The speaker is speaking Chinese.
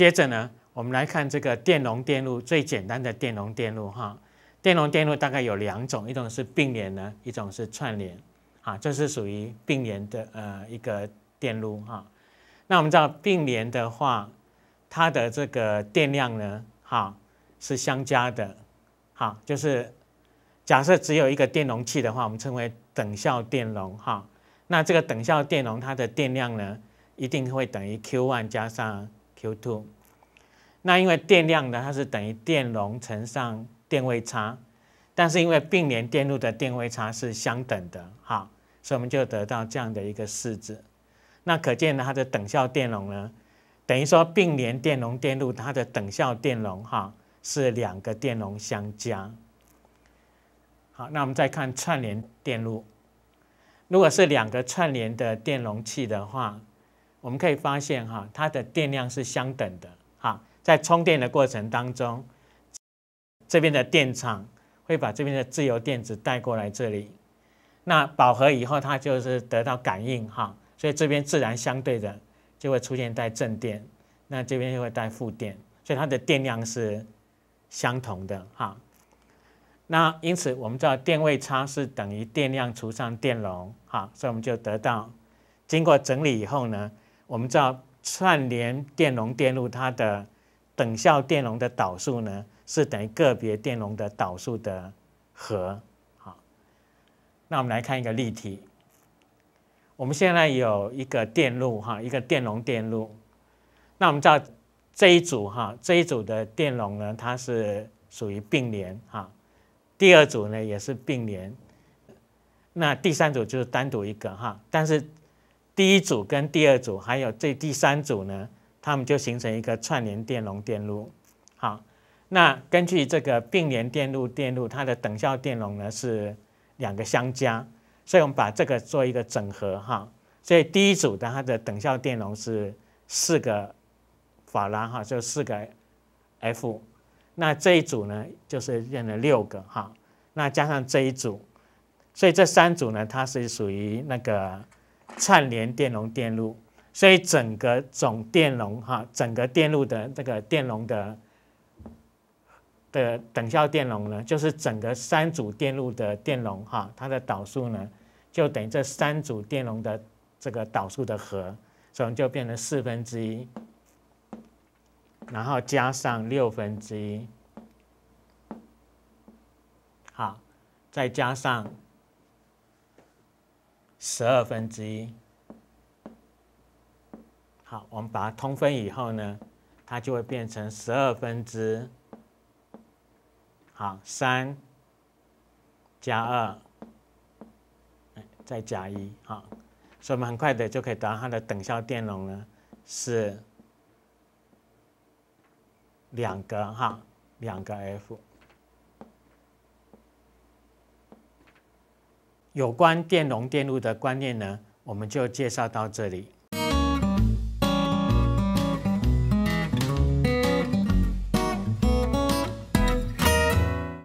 接着呢，我们来看这个电容电路最简单的电容电路哈。电容电路大概有两种，一种是并联呢，一种是串联，啊，这是属于并联的呃一个电路哈。那我们知道并联的话，它的这个电量呢，哈，是相加的，哈，就是假设只有一个电容器的话，我们称为等效电容哈。那这个等效电容它的电量呢，一定会等于 Q1 加上。q o 那因为电量呢，它是等于电容乘上电位差，但是因为并联电路的电位差是相等的，好，所以我们就得到这样的一个式子。那可见呢，它的等效电容呢，等于说并联电容电路它的等效电容哈，是两个电容相加。好，那我们再看串联电路，如果是两个串联的电容器的话。我们可以发现哈，它的电量是相等的哈，在充电的过程当中，这边的电场会把这边的自由电子带过来这里，那饱和以后它就是得到感应哈，所以这边自然相对的就会出现带正电，那这边就会带负电，所以它的电量是相同的哈。那因此我们知道电位差是等于电量除上电容哈，所以我们就得到经过整理以后呢。我们知道串联电容电路，它的等效电容的导数呢，是等于个别电容的导数的和。好，那我们来看一个例题。我们现在有一个电路哈，一个电容电路。那我们知道这一组哈，这一组的电容呢，它是属于并联哈。第二组呢也是并联，那第三组就是单独一个哈，但是。第一组跟第二组，还有这第三组呢，它们就形成一个串联电容电路。好，那根据这个并联电路电路，它的等效电容呢是两个相加，所以我们把这个做一个整合哈。所以第一组的它的等效电容是四个法拉哈，就四个 F。那这一组呢就是用了六个哈，那加上这一组，所以这三组呢它是属于那个。串联电容电路，所以整个总电容哈，整个电路的这个电容的的等效电容呢，就是整个三组电路的电容哈，它的导数呢，就等于这三组电容的这个导数的和，所以就变成四分之一，然后加上六分之一，好，再加上。十二分之一，好，我们把它通分以后呢，它就会变成十二分之好三加二，再加一，好，所以我们很快的就可以得到它的等效电容呢是两个哈，两个 F。有关电容电路的观念呢，我们就介绍到这里。